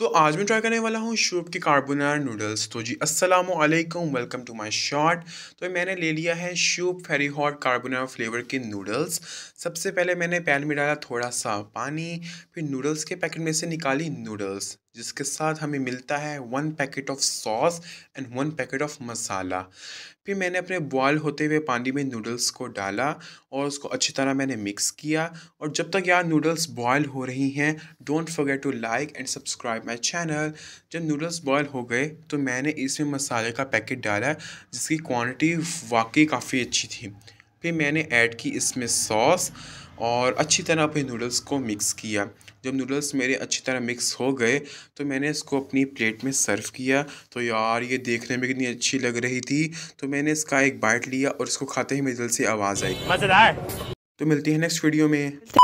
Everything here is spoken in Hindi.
तो आज मैं ट्राई करने वाला हूँ शुभ की कार्बोनार नूडल्स तो जी अस्सलाम वालेकुम वेलकम टू माय शॉट तो मैंने ले लिया है शूप फेरी हॉट कार्बोनार फ्लेवर के नूडल्स सबसे पहले मैंने पैन में डाला थोड़ा सा पानी फिर नूडल्स के पैकेट में से निकाली नूडल्स जिसके साथ हमें मिलता है one packet of sauce and one packet of masala फिर मैंने अपने बॉयल होते हुए पानी में नूडल्स को डाला और उसको अच्छी तरह मैंने मिक्स किया और जब तक यार नूडल्स बॉयल हो रही हैं don't forget to like and subscribe my channel जब नूडल्स बॉयल हो गए तो मैंने इसमें मसाले का पैकेट डाला जिसकी क्वान्टिटी वाकई काफ़ी अच्छी थी फिर मैंने ऐड की इसमें सॉस और अच्छी तरह अपने नूडल्स को मिक्स किया जब नूडल्स मेरे अच्छी तरह मिक्स हो गए तो मैंने इसको अपनी प्लेट में सर्व किया तो यार ये देखने में कितनी अच्छी लग रही थी तो मैंने इसका एक बाइट लिया और इसको खाते ही मेरे दिल से आवाज़ आई मज़ेदार तो मिलती है नेक्स्ट वीडियो में